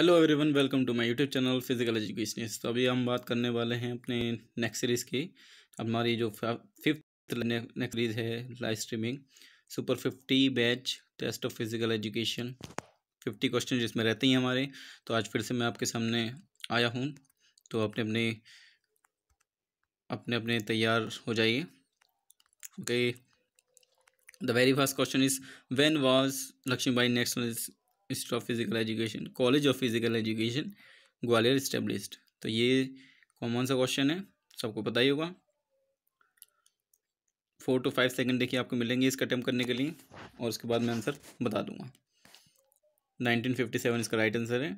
Hello everyone welcome to my YouTube channel physical education तो अभी हम बात करने वाले हैं अपने नेक्स्ट सीरीज़ की हमारी जो फिफ्थ नेक्स्ट सीरीज़ है live streaming super fifty batch test of physical education fifty question जिसमें रहते हैं हमारे तो आज फिर से मैं आपके सामने आया हूँ तो अपने अपने अपने अपने तैयार हो जाइए okay the very first question is when was Lakshmibai next institute of physical education college of physical education Gwalior established तो ये कॉमन सा क्वेश्चन है सबको पता ही होगा फोर टू फाइव सेकंड देखिए आपको मिलेंगे इसका अटैम्प करने के लिए और उसके बाद मैं आंसर बता दूंगा 1957 इसका राइट आंसर है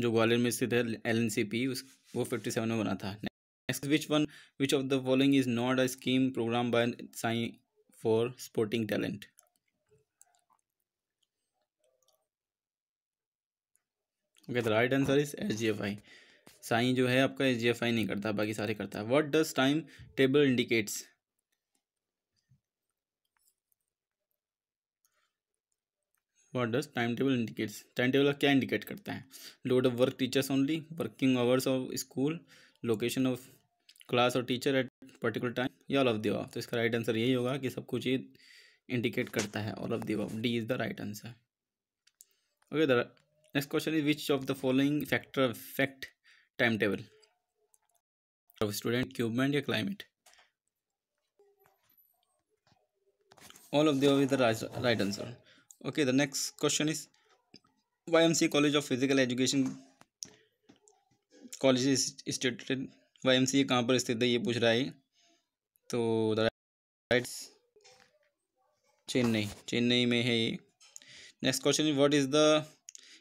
जो ग्वालियर में स्थित है एल एन सी पी उस वो फिफ्टी सेवन में बना था next which one which of the following is not a scheme program by SAI for sporting talent okay the right answer is H G F I SAI जो है आपका H G F आई नहीं करता बाकी सारे करता है what does time table indicates what does time table indicates time table क्या इंडिकेट करता है load of work teachers only working hours of school location of class और टीचर एट पर्टिकुलर टाइम या ऑल ऑफ दिवा तो इसका right answer यही होगा कि सब कुछ ये इंडिकेट करता है all of the D is the right answer okay the next question is which of the following factor affect time table student equipment या climate all of the right answer okay the next question is Y M C college of physical education college stated Y M C कहाँ पर स्थित है ये पूछ रहा है तो चेन्नई चेन्नई में है ये next question is what is the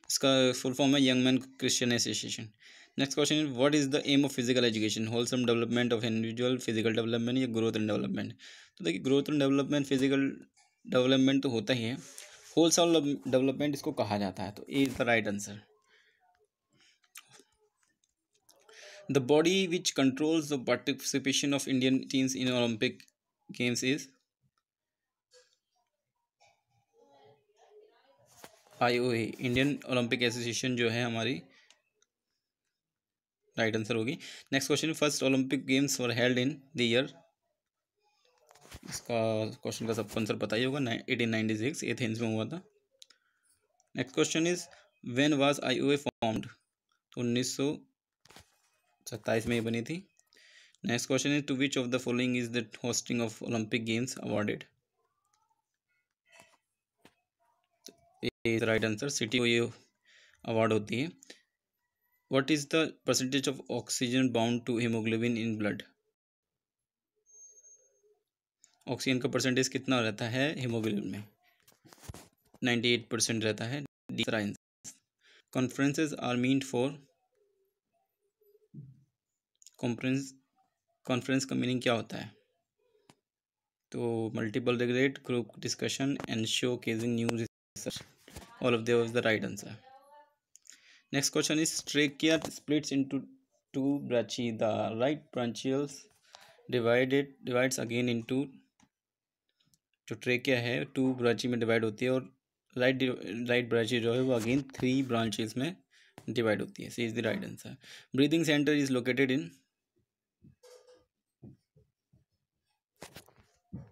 इसका फुल फॉर्म है young man Christian association next question is what is the aim of physical education wholesome development of individual physical development या ग्रोथ एंड डेवलपमेंट तो देखिए growth and development physical development तो होता ही है wholesome development इसको कहा जाता है तो A is the right answer the body which controls the participation of Indian teams in Olympic games is IOA Indian Olympic Association जो है हमारी राइट आंसर होगी next question first Olympic games were held in the year इसका question का सबको answer पता ही होगा eighteen ninety six Athens में हुआ था next question is when was IOA formed तो उन्नीस सौ सत्ताईस में ये बनी थी next question is to which of the following is the hosting of Olympic games awarded is right answer city को ये अवार्ड होती है what is the percentage of oxygen bound to haemoglobin in blood oxygen का percentage कितना रहता है haemoglobin में ninety eight percent रहता है conferences are mean for conference conference का मीनिंग क्या होता है तो multiple regret group discussion and showcasing news research all of those is the right answer next question is trachea splits into two branchae the right branchials divided divides again into जो trachea है two bronchi में divide होती है और right right ब्रांची जो है वो again three branches में डिवाइड होती है C is the right answer breathing centre is located in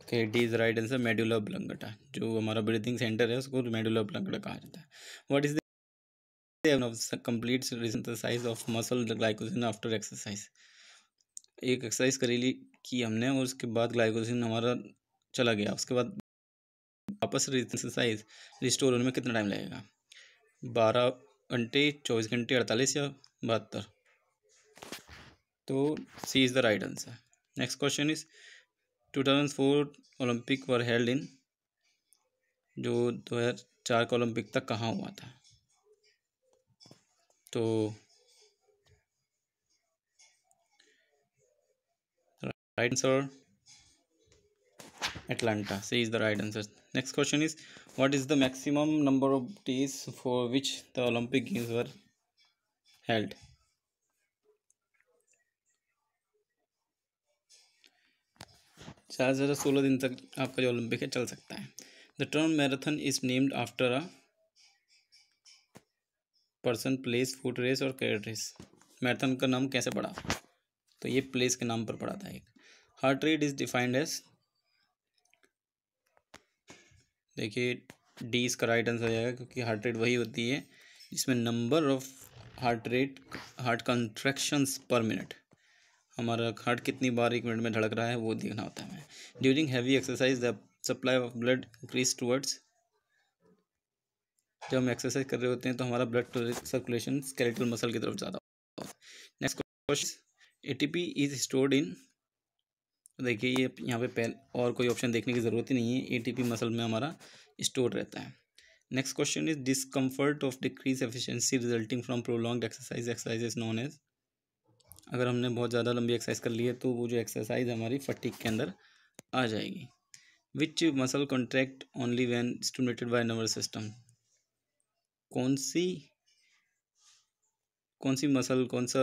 के D is right answer medulla oblongata जो हमारा ब्रीदिंग सेंटर है उसको मेडुला ब्लंगटा कहा जाता है what is the complete resynthesis of muscle glycogen after exercise एक एक्सरसाइज ली की हमने और उसके बाद ग्लाइकोजन हमारा चला गया उसके बाद वापस एक्सरसाइज रिस्टोर होने में कितना टाइम लगेगा बारह घंटे चौबीस घंटे अड़तालीस या बहत्तर तो C is the right answer next question is 2004 Olympic were held in जो दो हजार चार का ओलंपिक तक कहाँ हुआ था तो right answer Atlanta C is the right answer next question is what is the maximum number of days for which the Olympic games were held चार से ज़्यादा सोलह दिन तक आपका जो ओलंपिक है चल सकता है the term marathon is named after a person place foot race और कैरेट रेस मैराथन का नाम कैसे पड़ा तो ये प्लेस के नाम पर पड़ा था एक heart rate is defined as देखिए डी इसका राइट आंसर हो जाएगा क्योंकि हार्ट रेट वही होती है जिसमें number of heart rate heart contractions per minute हमारा हार्ट कितनी बार एक मिनट में धड़क रहा है वो देखना होता है हमें during heavy exercise the supply of blood increase towards जब हम एक्सरसाइज कर रहे होते हैं तो हमारा ब्लड सर्कुलेशन स्केलेटल मसल की तरफ ज़्यादा होता है next question A T P is stored in देखिए ये यहाँ पे पहले और कोई ऑप्शन देखने की ज़रूरत ही नहीं है ए टी पी मसल में हमारा स्टोर रहता है next question is discomfort of decrease efficiency resulting from prolong exercise exercise known as अगर हमने बहुत ज़्यादा लंबी एक्सरसाइज कर ली है तो वो जो एक्सरसाइज हमारी फटीक के अंदर आ जाएगी which muscle contract only when stimulated by nervous system कौन सी कौन सी मसल कौन सा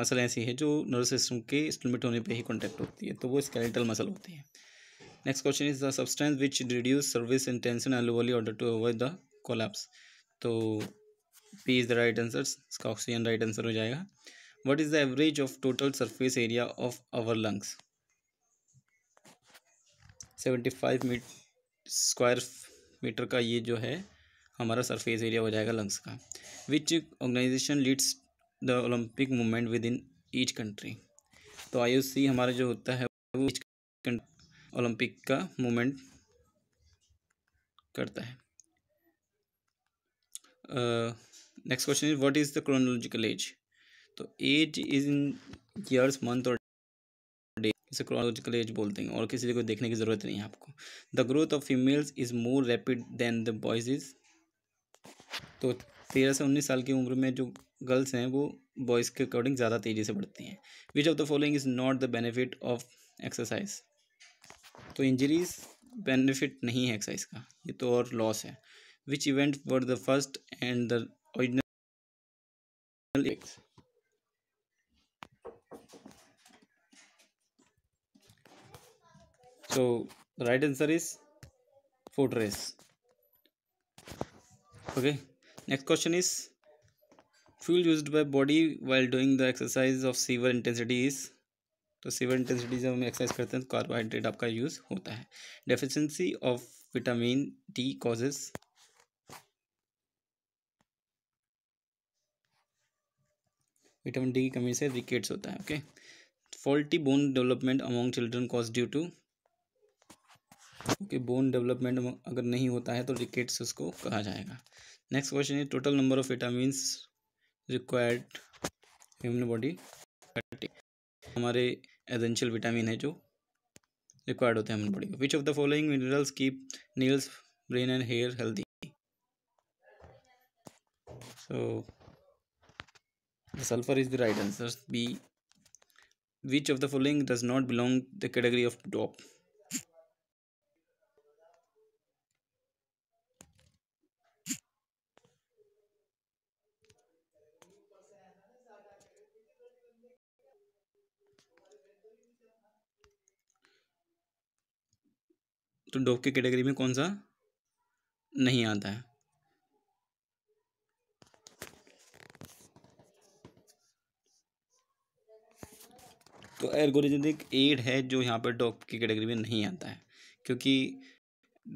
मसल ऐसी है जो नर्वस सिस्टम के स्टूमेट होने पे ही कॉन्ट्रैक्ट होती है तो वो स्केलेटल मसल होती है next question is the substance which reduce surface in tension alveoli order to avoid the collapse तो P is the right answer इसका ऑक्सीजन राइट आंसर हो जाएगा what is the average of total surface area of our lungs 75 metre square metre का ये जो है हमारा surface area हो जाएगा लंग्स का which organisation leads the Olympic movement within each country तो आई हमारा जो होता है वो ईच ओलंपिक का मूवमेंट करता है next question is what is the chronological age तो age is in years month और डे इसे क्रोनोलॉजिकल एज बोलते हैं और किसी को देखने की ज़रूरत नहीं है आपको the growth of females is more rapid than the boys is तो तेरह से उन्नीस साल की उम्र में जो गर्ल्स हैं वो बॉयज़ के अकॉर्डिंग ज़्यादा तेज़ी से बढ़ती हैं which of the following is not the benefit of exercise तो इंजरीज बेनिफिट नहीं है एक्सरसाइज का ये तो और लॉस है which event were the first and the original So right answer is foot race. Okay. Next question is fuel used by body while doing the exercise of severe intensity is तो severe intensity जब हम exercise करते हैं तो carbohydrate आपका use होता है deficiency of vitamin D causes vitamin D की कमी से रिकेट्स होता है okay faulty bone development among children cause due to क्योंकि बोन डेवलपमेंट अगर नहीं होता है तो रिकेट्स उसको कहा जाएगा नेक्स्ट क्वेश्चन है total number of vitamin required human body हमारे एजेंशियल विटामिन है जो रिक्वायर्ड होते हैं ह्यूमन बॉडी को which of the following minerals keep nails brain and hair healthy so sulphur is the right answer B which of the following does not belong the category of dope तो dope की category में कौन सा नहीं आता है तो algorithmic add है जो यहाँ पर डॉग की कैटेगरी में नहीं आता है क्योंकि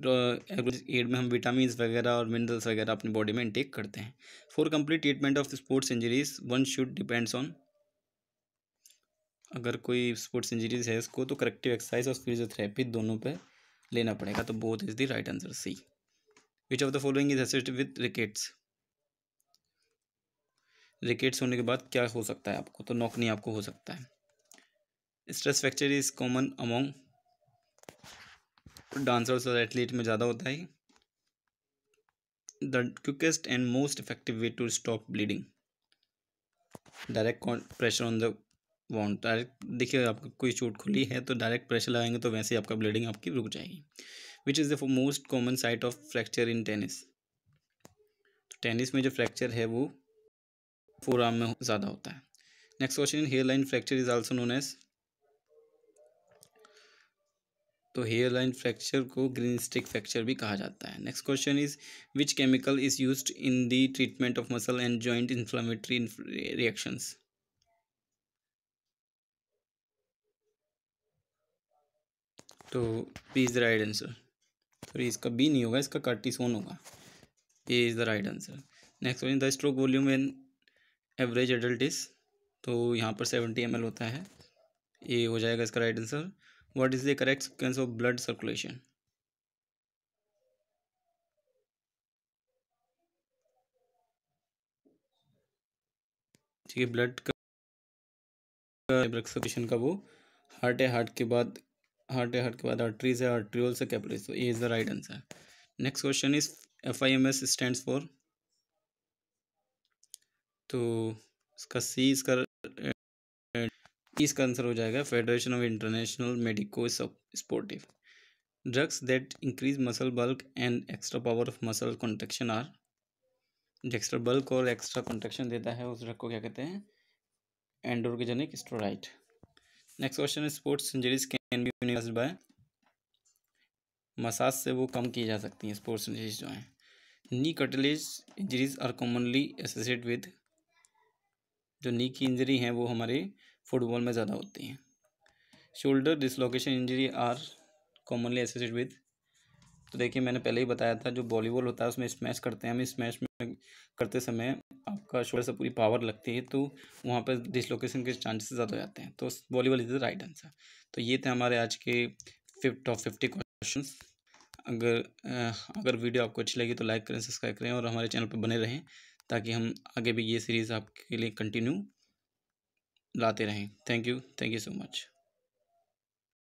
एल्गोरिथमिक एड में हम विटामिन वगैरह और मिनरल्स वगैरह अपनी बॉडी में इंटेक करते हैं for complete treatment of sports injuries one should depends on अगर कोई स्पोर्ट्स इंजरीज है इसको तो करेक्टिव एक्सरसाइज और फिजियोथेरेपी दोनों पर लेना पड़ेगा तो both is the right answer C which of the following is assist with rickets rickets होने के बाद क्या हो सकता है आपको तो नॉक नहीं आपको हो सकता है stress fracture is common among dancers और एथलीट में ज़्यादा होता है the quickest and most effective way to stop bleeding direct pressure on the wound direct देखिए आपको कोई चोट खुली है तो डायरेक्ट प्रेशर लगाएंगे तो वैसे आपका ब्लीडिंग आपकी रुक जाएगी which is the most common site of fracture in tennis tennis में जो फ्रैक्चर है वो फोर आर्म में ज़्यादा होता है next question hairline fracture is also known as तो हेयर लाइन फ्रैक्चर को ग्रीन स्टिक फ्रैक्चर भी कहा जाता है next question is which chemical is use in the treatment of muscle and joint inflammatory reactions तो B is the right answer sorry इसका B नहीं होगा इसका कार्टिसोन होगा A is the right answer next question the stroke volume an average adult is तो यहाँ पर seventy M होता है ए हो जाएगा इसका right answer what is the correct sequence of blood circulation ठीक है ब्लड का सर्कुलेशन का वो हार्ट है हार्ट के बाद हार्ट है हार्ट के बाद आर्टरीज है आर्ट्रियोल से कैपिलरीज तो A is the right answer next question is F I M S stand for तो इसका सी इसका e इसका आंसर हो जाएगा Federation of International Medico Sportive drugs that increase muscle bulk and extra power of muscle contraction are जो extra bulk और extra contraction देता है उस ड्रग को क्या कहते हैं androgenic steroid next question sports injuries can be universe by massage से वो कम की जा सकती हैं स्पोर्ट्स इंजरीज जो हैं knee cartilage injuries are commonly associate with जो नी की इंजरी हैं वो हमारे फुटबॉल में ज़्यादा होती हैं shoulder dislocation injury are commonly associate with तो देखिए मैंने पहले ही बताया था जो वॉलीबॉल होता है उसमें स्मैश करते हैं हम स्मैश में करते समय आपका शोल्डर से पूरी पावर लगती है तो वहाँ पर डिसलोकेशन के चांसेस ज़्यादा हो जाते हैं तो volleyball is the right answer तो ये थे हमारे आज के फिफ्थ टॉप फिफ्टी क्वेश्चन अगर अगर वीडियो आपको अच्छी लगी तो लाइक करें सब्सक्राइब करें और हमारे चैनल पर बने रहें ताकि हम आगे भी ये सीरीज़ आपके लिए कंटिन्यू लाते रहें thank you thank you so much